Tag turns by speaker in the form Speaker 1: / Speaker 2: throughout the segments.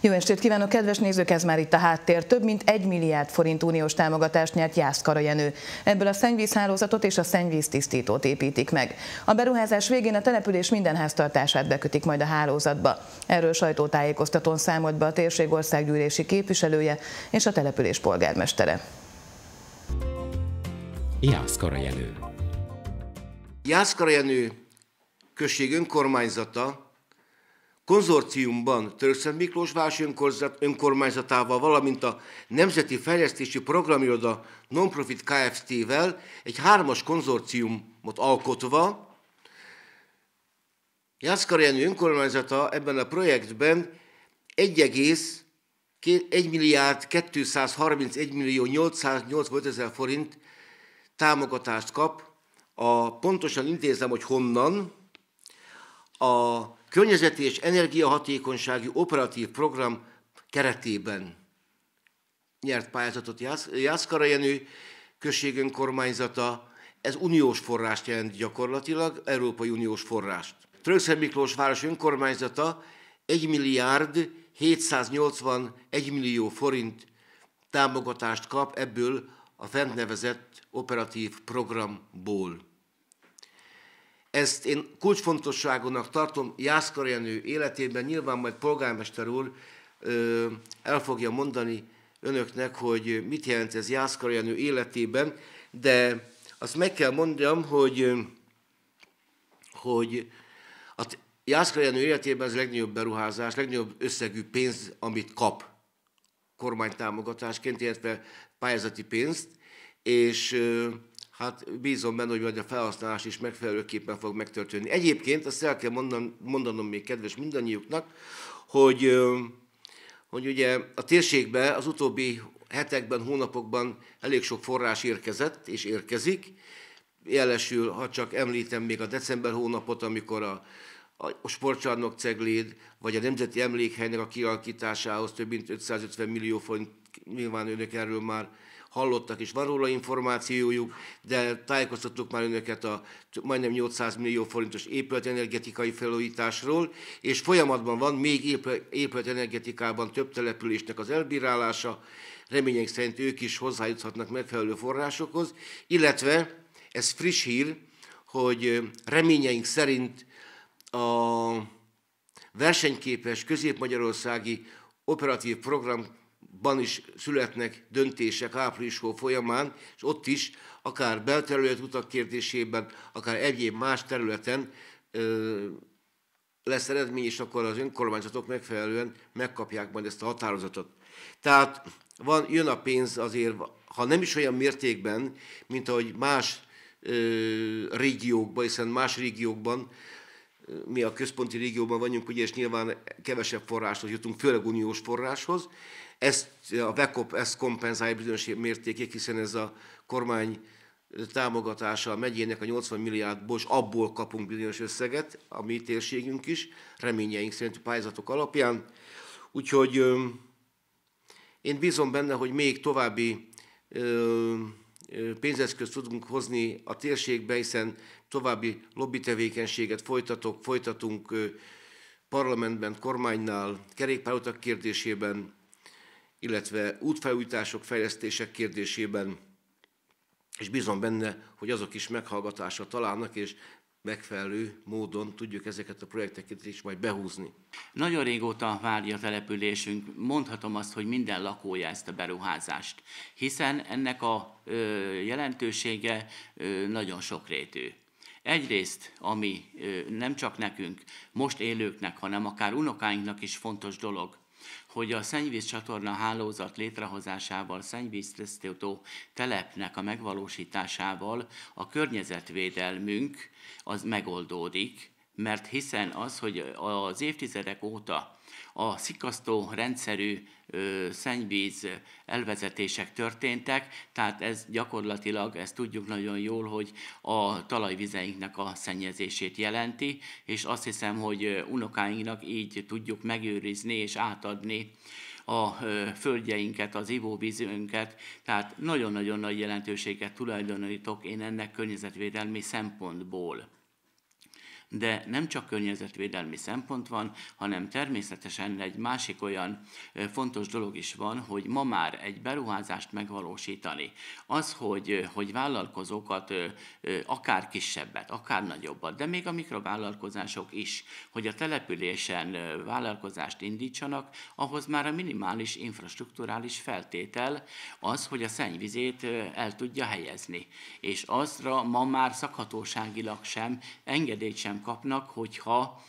Speaker 1: Jó estét kívánok, kedves nézők, ez már itt a háttér. Több mint egy milliárd forint uniós támogatást nyert Jász Karajenő. Ebből a szennyvízhálózatot és a szennyvíztisztítót építik meg. A beruházás végén a település minden háztartását bekötik majd a hálózatba. Erről sajtótájékoztatón számolt be a térség országgyűlési képviselője és a település polgármestere. Jász Karajenő
Speaker 2: Jász Karajenő község önkormányzata konzorciumban Törökszent Miklós Vási önkormányzatával, valamint a Nemzeti Fejlesztési Programiroda Nonprofit Kft-vel egy hármas konzorciumot alkotva, Jászkarjányi önkormányzata ebben a projektben 1,1 milliárd 231 millió 885 ezer forint támogatást kap, a, pontosan intézem, hogy honnan, a környezeti és energiahatékonysági operatív program keretében nyert pályázatot Jász, Jászkara Jenő községön kormányzata. Ez uniós forrást jelent gyakorlatilag, Európai Uniós forrást. Trökszer Miklós város önkormányzata 1 milliárd 781 millió forint támogatást kap ebből a fent nevezett operatív programból. Ezt én kulcsfontosságonak tartom Jászkar Jenő életében, nyilván majd polgármester úr ö, el fogja mondani önöknek, hogy mit jelent ez Jászkar Jenő életében, de azt meg kell mondjam, hogy, hogy a Jászkar Jenő életében ez a legnagyobb beruházás, legnagyobb összegű pénz, amit kap kormánytámogatásként, illetve pályázati pénzt, és hát bízom benne, hogy majd a felhasználás is megfelelőképpen fog megtörténni. Egyébként azt el kell mondan, mondanom még kedves mindannyiuknak, hogy, hogy ugye a térségbe az utóbbi hetekben, hónapokban elég sok forrás érkezett és érkezik. Jelesül, ha csak említem még a december hónapot, amikor a, a sportcsarnok cegléd, vagy a Nemzeti Emlékhelynek a kialakításához több mint 550 millió forint, nyilván önök erről már hallottak, és van róla információjuk, de tájékoztattuk már önöket a majdnem 800 millió forintos épületenergetikai felújításról, és folyamatban van még épületenergetikában több településnek az elbírálása, remények szerint ők is hozzájuthatnak megfelelő forrásokhoz, illetve ez friss hír, hogy reményeink szerint a versenyképes közép-magyarországi operatív program ban is születnek döntések áprilishó folyamán, és ott is akár belterület utak kérdésében, akár egyéb más területen ö, lesz eredmény, és akkor az önkormányzatok megfelelően megkapják majd ezt a határozatot. Tehát van, jön a pénz azért, ha nem is olyan mértékben, mint ahogy más ö, régiókban, hiszen más régiókban mi a központi régióban vagyunk, ugye, és nyilván kevesebb forráshoz jutunk, főleg uniós forráshoz. Ezt a VECOP ezt kompenzálja bizonyos mértékig, hiszen ez a kormány támogatása a megyének a 80 milliárdból, és abból kapunk bizonyos összeget, a mi térségünk is, reményeink szerint pályázatok alapján. Úgyhogy én bízom benne, hogy még további pénzeszközt tudunk hozni a térségbe, hiszen további lobby tevékenységet folytatok, folytatunk parlamentben, kormánynál, kerékpárutak kérdésében, illetve útfelújítások, fejlesztések kérdésében, és bízom benne, hogy azok is meghallgatásra találnak, és megfelelő módon tudjuk ezeket a projekteket is
Speaker 1: majd behúzni. Nagyon régóta várja a településünk, mondhatom azt, hogy minden lakója ezt a beruházást, hiszen ennek a ö, jelentősége ö, nagyon sokrétű. Egyrészt, ami nem csak nekünk, most élőknek, hanem akár unokáinknak is fontos dolog, hogy a szennyvíz csatorna hálózat létrehozásával, szennyvíztisztító telepnek a megvalósításával a környezetvédelmünk az megoldódik, mert hiszen az, hogy az évtizedek óta a szikasztó rendszerű ö, szennyvíz elvezetések történtek, tehát ez gyakorlatilag, ezt tudjuk nagyon jól, hogy a talajvizeinknek a szennyezését jelenti, és azt hiszem, hogy unokáinknak így tudjuk megőrizni és átadni a földjeinket, az ivóvízünket, tehát nagyon-nagyon nagy jelentőséget tulajdonítok én ennek környezetvédelmi szempontból de nem csak környezetvédelmi szempont van, hanem természetesen egy másik olyan fontos dolog is van, hogy ma már egy beruházást megvalósítani. Az, hogy, hogy vállalkozókat, akár kisebbet, akár nagyobbat, de még a mikrovállalkozások is, hogy a településen vállalkozást indítsanak, ahhoz már a minimális infrastruktúrális feltétel az, hogy a szennyvizét el tudja helyezni. És azra ma már szakhatóságilag sem engedélyt sem kapnak, hogyha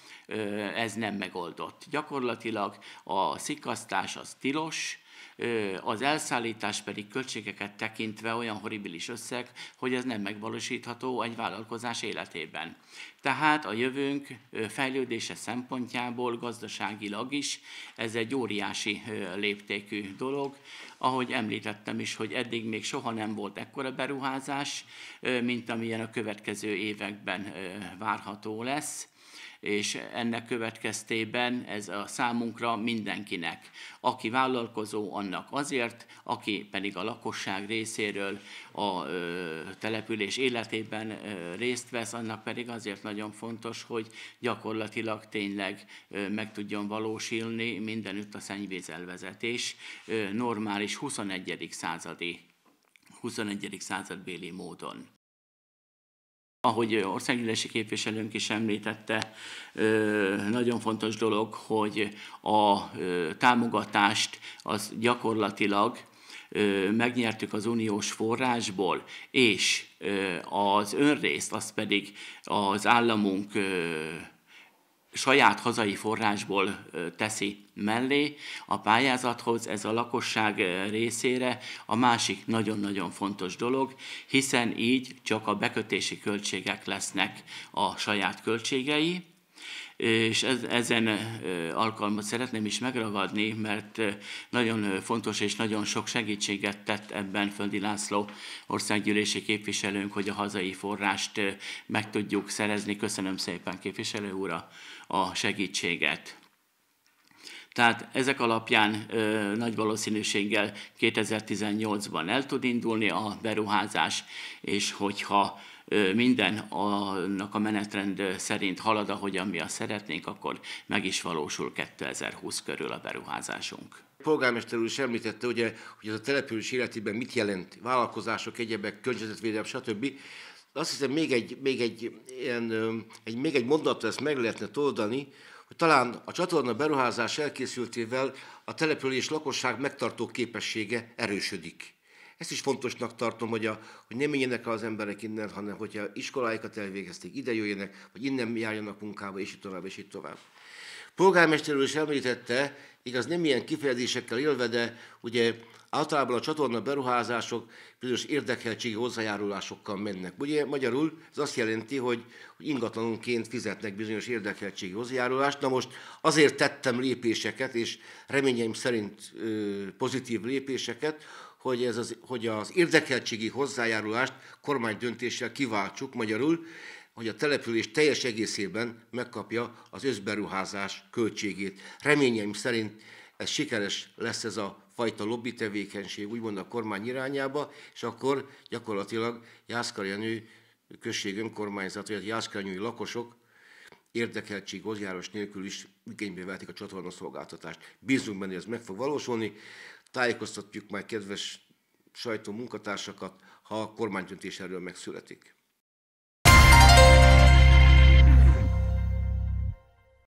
Speaker 1: ez nem megoldott. Gyakorlatilag a szikasztás az tilos, az elszállítás pedig költségeket tekintve olyan horribilis összeg, hogy ez nem megvalósítható egy vállalkozás életében. Tehát a jövőnk fejlődése szempontjából gazdaságilag is ez egy óriási léptékű dolog. Ahogy említettem is, hogy eddig még soha nem volt ekkora beruházás, mint amilyen a következő években várható lesz és ennek következtében ez a számunkra mindenkinek. Aki vállalkozó, annak azért, aki pedig a lakosság részéről a település életében részt vesz, annak pedig azért nagyon fontos, hogy gyakorlatilag tényleg meg tudjon valósulni mindenütt a szennyvízelvezetés normális 21. századi 21. századbéli módon. Ahogy országgyűlési képviselőnk is említette, nagyon fontos dolog, hogy a támogatást az gyakorlatilag megnyertük az uniós forrásból, és az önrészt, az pedig az államunk saját hazai forrásból teszi mellé a pályázathoz, ez a lakosság részére a másik nagyon-nagyon fontos dolog, hiszen így csak a bekötési költségek lesznek a saját költségei, és ez, ezen alkalmat szeretném is megragadni, mert nagyon fontos és nagyon sok segítséget tett ebben Földi László országgyűlési képviselőnk, hogy a hazai forrást meg tudjuk szerezni. Köszönöm szépen képviselő úra a segítséget. Tehát ezek alapján ö, nagy valószínűséggel 2018-ban el tud indulni a beruházás, és hogyha minden annak a menetrend szerint halad, ahogyan mi azt szeretnénk, akkor meg is valósul 2020 körül a beruházásunk.
Speaker 2: A polgármester úr is említette, ugye, hogy ez a település életében mit jelent, vállalkozások, egyebek, környezetvédelem, stb. azt hiszem, még egy, még egy, ilyen, egy, még egy mondatot ezt meg lehetne toldani, hogy talán a csatorna beruházás elkészültével a település lakosság megtartó képessége erősödik. Ezt is fontosnak tartom, hogy, a, hogy nem menjenek az emberek innen, hanem hogyha iskoláikat elvégezték, ide jöjjenek, vagy innen járjanak munkába, és így tovább, és így tovább. Polgármester úr is említette, igaz nem ilyen kifejezésekkel élve, de ugye általában a csatorna beruházások bizonyos érdekeltségi hozzájárulásokkal mennek. Ugye magyarul ez azt jelenti, hogy, ingatlanunként fizetnek bizonyos érdekeltségi hozzájárulást. Na most azért tettem lépéseket, és reményeim szerint ö, pozitív lépéseket, hogy, ez az, hogy az érdekeltségi hozzájárulást kormány döntéssel kiváltsuk magyarul, hogy a település teljes egészében megkapja az összberuházás költségét. Reményeim szerint ez sikeres lesz ez a fajta lobby tevékenység, úgymond a kormány irányába, és akkor gyakorlatilag Jászkarjanő község önkormányzat, vagy hát Jászkarjanői lakosok érdekeltség hozzájárulás nélkül is igénybe vehetik a csatornaszolgáltatást. Bízunk benne, hogy ez meg fog valósulni. Tájékoztatjuk majd kedves sajtó munkatársakat, ha a kormánytöntés erről megszületik.